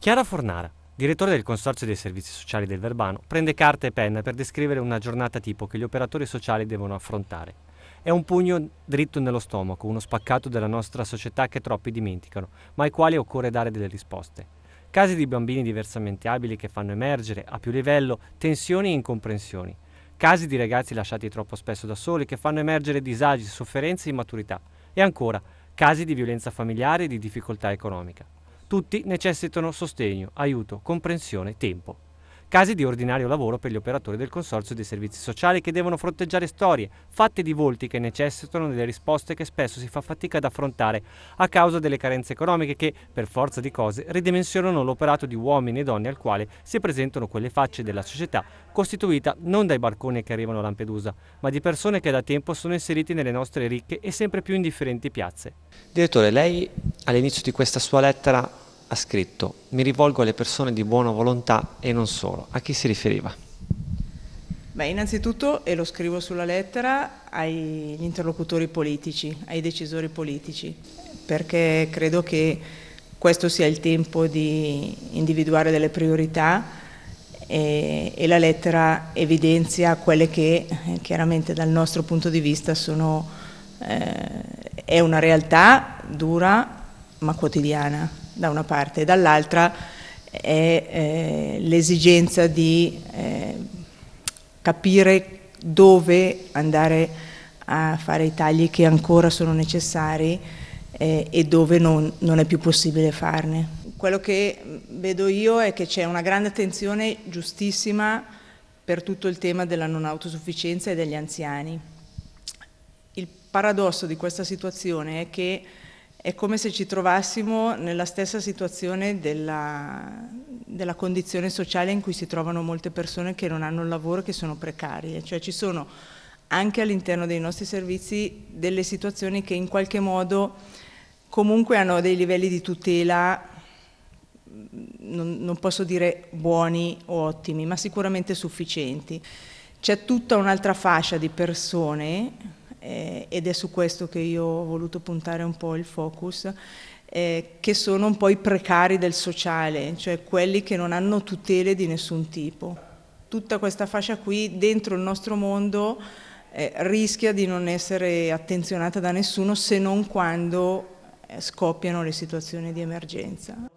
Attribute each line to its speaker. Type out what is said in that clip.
Speaker 1: Chiara Fornara, direttore del Consorzio dei Servizi Sociali del Verbano, prende carta e penna per descrivere una giornata tipo che gli operatori sociali devono affrontare. È un pugno dritto nello stomaco, uno spaccato della nostra società che troppi dimenticano, ma ai quali occorre dare delle risposte. Casi di bambini diversamente abili che fanno emergere, a più livello, tensioni e incomprensioni. Casi di ragazzi lasciati troppo spesso da soli che fanno emergere disagi, sofferenze e immaturità. E ancora, casi di violenza familiare e di difficoltà economica. Tutti necessitano sostegno, aiuto, comprensione, tempo. Casi di ordinario lavoro per gli operatori del Consorzio dei Servizi Sociali che devono fronteggiare storie fatte di volti che necessitano delle risposte che spesso si fa fatica ad affrontare a causa delle carenze economiche che, per forza di cose, ridimensionano l'operato di uomini e donne al quale si presentano quelle facce della società costituita non dai barconi che arrivano a Lampedusa, ma di persone che da tempo sono inseriti nelle nostre ricche e sempre più indifferenti piazze. Direttore, lei all'inizio di questa sua lettera ha scritto mi rivolgo alle persone di buona volontà e non solo. A chi si riferiva?
Speaker 2: Beh, innanzitutto, e lo scrivo sulla lettera, agli interlocutori politici, ai decisori politici, perché credo che questo sia il tempo di individuare delle priorità e, e la lettera evidenzia quelle che chiaramente dal nostro punto di vista sono, eh, è una realtà dura ma quotidiana da una parte, e dall'altra è eh, l'esigenza di eh, capire dove andare a fare i tagli che ancora sono necessari eh, e dove non, non è più possibile farne. Quello che vedo io è che c'è una grande attenzione giustissima per tutto il tema della non autosufficienza e degli anziani. Il paradosso di questa situazione è che è come se ci trovassimo nella stessa situazione della, della condizione sociale in cui si trovano molte persone che non hanno un lavoro, che sono precarie. Cioè ci sono anche all'interno dei nostri servizi delle situazioni che in qualche modo comunque hanno dei livelli di tutela, non, non posso dire buoni o ottimi, ma sicuramente sufficienti. C'è tutta un'altra fascia di persone eh, ed è su questo che io ho voluto puntare un po' il focus, eh, che sono un po' i precari del sociale, cioè quelli che non hanno tutele di nessun tipo. Tutta questa fascia qui dentro il nostro mondo eh, rischia di non essere attenzionata da nessuno se non quando eh, scoppiano le situazioni di emergenza.